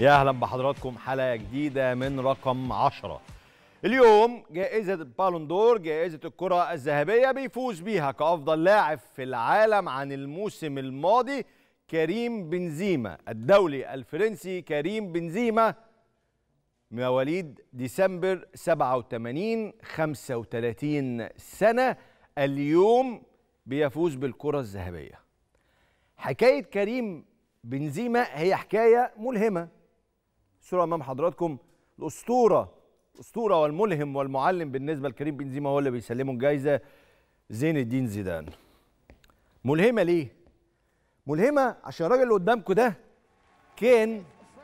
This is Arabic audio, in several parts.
يا اهلا بحضراتكم حلقه جديده من رقم 10 اليوم جائزه البالون دور جائزه الكره الذهبيه بيفوز بيها كافضل لاعب في العالم عن الموسم الماضي كريم بنزيما الدولي الفرنسي كريم بنزيما مواليد ديسمبر 87 35 سنه اليوم بيفوز بالكره الذهبيه حكايه كريم بنزيما هي حكايه ملهمه الصوره امام حضراتكم الاسطوره الاسطوره والملهم والمعلم بالنسبه لكريم بنزيما هو اللي بيسلمه الجائزه زين الدين زيدان ملهمه ليه ملهمه عشان الراجل اللي قدامكم ده كان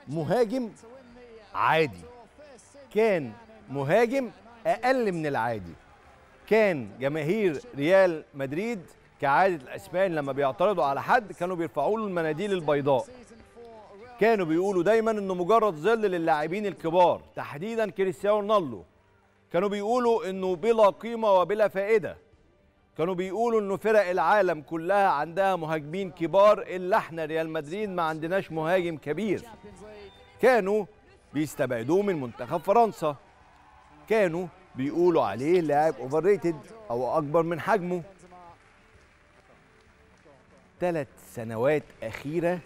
مهاجم عادي كان مهاجم اقل من العادي كان جماهير ريال مدريد كعاده الاسبان لما بيعترضوا على حد كانوا بيرفعوا له المناديل البيضاء كانوا بيقولوا دايما انه مجرد ظل للاعبين الكبار تحديدا كريستيانو رونالدو كانوا بيقولوا انه بلا قيمه وبلا فائده كانوا بيقولوا انه فرق العالم كلها عندها مهاجمين كبار الا احنا ريال مدريد ما عندناش مهاجم كبير كانوا بيستبعدوه من منتخب فرنسا كانوا بيقولوا عليه لاعب اوفر ريتد او اكبر من حجمه ثلاث سنوات اخيره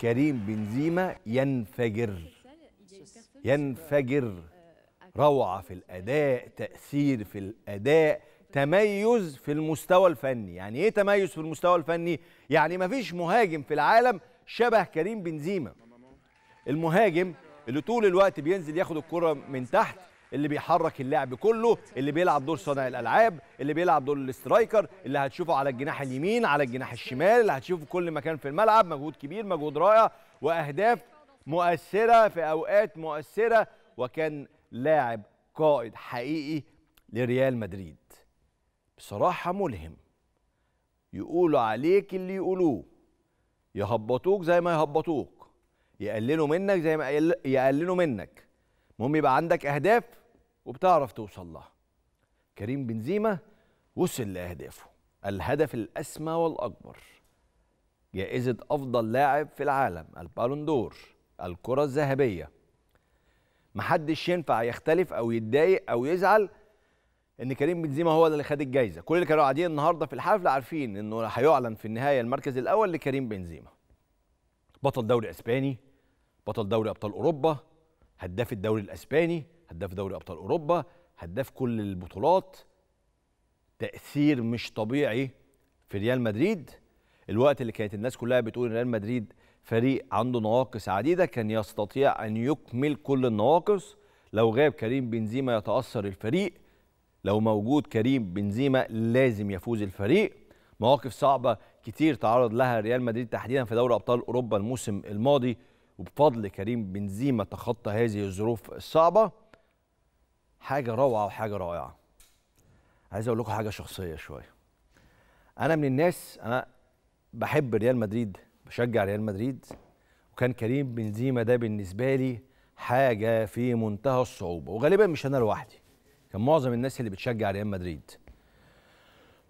كريم بنزيما ينفجر ينفجر روعة في الأداء تأثير في الأداء تميز في المستوى الفني يعني إيه تميز في المستوى الفني؟ يعني مفيش مهاجم في العالم شبه كريم بنزيما المهاجم اللي طول الوقت بينزل ياخد الكرة من تحت اللي بيحرك اللعب كله اللي بيلعب دور صانع الالعاب اللي بيلعب دور الاسترايكر اللي هتشوفه على الجناح اليمين على الجناح الشمال اللي هتشوفه في كل مكان في الملعب مجهود كبير مجهود رائع واهداف مؤثره في اوقات مؤثره وكان لاعب قائد حقيقي لريال مدريد بصراحه ملهم يقولوا عليك اللي يقولوه يهبطوك زي ما يهبطوك يقللوا منك زي ما يقللوا منك المهم يبقى عندك اهداف وبتعرف توصل لها كريم بنزيما وصل لأهدافه الهدف الأسمى والأكبر جائزة أفضل لاعب في العالم البالون دور الكرة الذهبية محدش ينفع يختلف أو يتضايق أو يزعل إن كريم بنزيما هو اللي خد الجايزة كل اللي كانوا قاعدين النهاردة في الحفلة عارفين إنه هيعلن في النهاية المركز الأول لكريم بنزيما بطل دوري اسباني بطل دوري ابطال اوروبا هداف الدوري الاسباني هداف دوري ابطال اوروبا هداف كل البطولات تاثير مش طبيعي في ريال مدريد الوقت اللي كانت الناس كلها بتقول ريال مدريد فريق عنده نواقص عديده كان يستطيع ان يكمل كل النواقص لو غاب كريم بنزيما يتاثر الفريق لو موجود كريم بنزيما لازم يفوز الفريق مواقف صعبه كتير تعرض لها ريال مدريد تحديدا في دوري ابطال اوروبا الموسم الماضي وبفضل كريم بنزيما تخطى هذه الظروف الصعبه حاجه روعه وحاجه رائعه عايز اقول لكم حاجه شخصيه شويه انا من الناس انا بحب ريال مدريد بشجع ريال مدريد وكان كريم بنزيما ده بالنسبه لي حاجه في منتهى الصعوبه وغالبا مش انا لوحدي كان معظم الناس اللي بتشجع ريال مدريد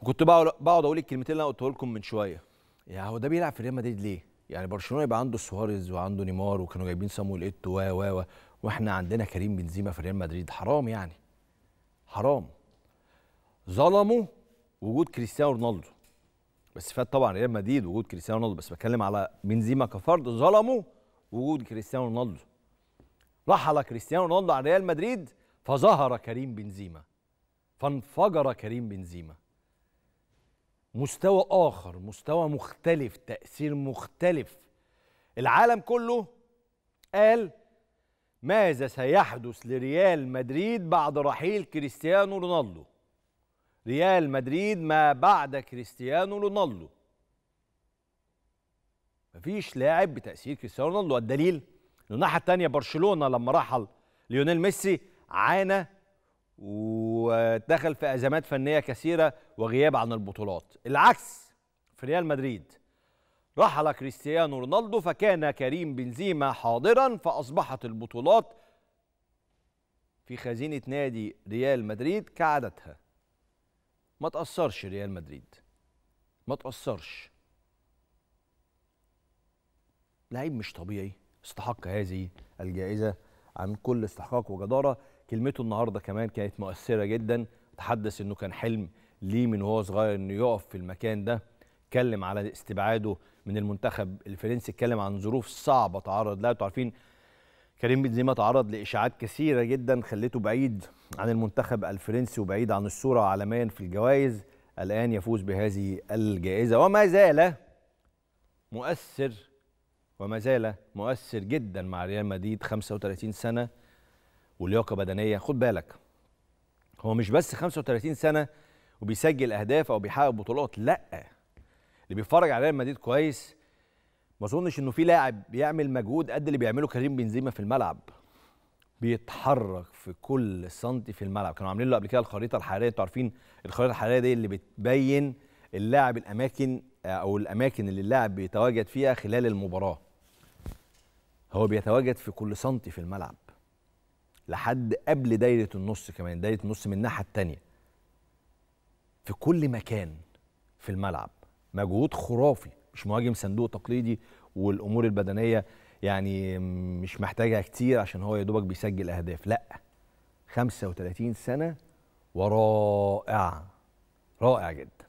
وكنت بقعد اقول الكلمتين اللي انا قلتها لكم من شويه يا هو ده بيلعب في ريال مدريد ليه يعني برشلونه يبقى عنده سواريز وعنده نيمار وكانوا جايبين صامويل ايتو و و واحنا عندنا كريم بنزيما في ريال مدريد حرام يعني حرام ظلموا وجود كريستيانو رونالدو بس فات طبعا ريال مدريد وجود كريستيانو رونالدو بس بتكلم على بنزيما كفرد ظلموا وجود كريستيانو رونالدو رحل كريستيانو رونالدو عن ريال مدريد فظهر كريم بنزيما فانفجر كريم بنزيما مستوى اخر مستوى مختلف تاثير مختلف العالم كله قال ماذا سيحدث لريال مدريد بعد رحيل كريستيانو رونالدو ريال مدريد ما بعد كريستيانو رونالدو مفيش لاعب بتأثير كريستيانو رونالدو الدليل من الناحية الثانيه برشلونة لما رحل ليونيل ميسي عانى ودخل في أزمات فنية كثيرة وغياب عن البطولات العكس في ريال مدريد رحل كريستيانو رونالدو فكان كريم بنزيما حاضرا فأصبحت البطولات في خزينة نادي ريال مدريد كعادتها ما تأثرش ريال مدريد ما تأثرش لعيب مش طبيعي استحق هذه الجائزة عن كل استحقاق وجدارة كلمته النهاردة كمان كانت مؤثرة جدا تحدث أنه كان حلم ليه من وهو صغير أنه يقف في المكان ده اتكلم على استبعاده من المنتخب الفرنسي اتكلم عن ظروف صعبه تعرض لها انتوا عارفين كريم بنزيما تعرض لاشاعات كثيره جدا خلته بعيد عن المنتخب الفرنسي وبعيد عن الصوره عالميا في الجوائز الان يفوز بهذه الجائزه وما زال مؤثر وما زال مؤثر جدا مع ريال مدريد 35 سنه ولياقه بدنيه خد بالك هو مش بس 35 سنه وبيسجل اهداف او بيحقق بطولات لا اللي بيتفرج على ريال مدريد كويس ما اظنش انه في لاعب بيعمل مجهود قد اللي بيعمله كريم بنزيما في الملعب بيتحرك في كل سنتي في الملعب كانوا عاملين له قبل كده الخريطه الحراريه انتوا عارفين الخريطه الحراريه دي اللي بتبين اللاعب الاماكن آه، او الاماكن اللي اللاعب بيتواجد فيها خلال المباراه هو بيتواجد في كل سنتي في الملعب لحد قبل دايره النص كمان دايره النص من الناحيه الثانيه في كل مكان في الملعب مجهود خرافي مش مهاجم صندوق تقليدي والامور البدنيه يعني مش محتاجها كتير عشان هو يا دوبك بيسجل اهداف لا 35 سنه ورائع رائع جدا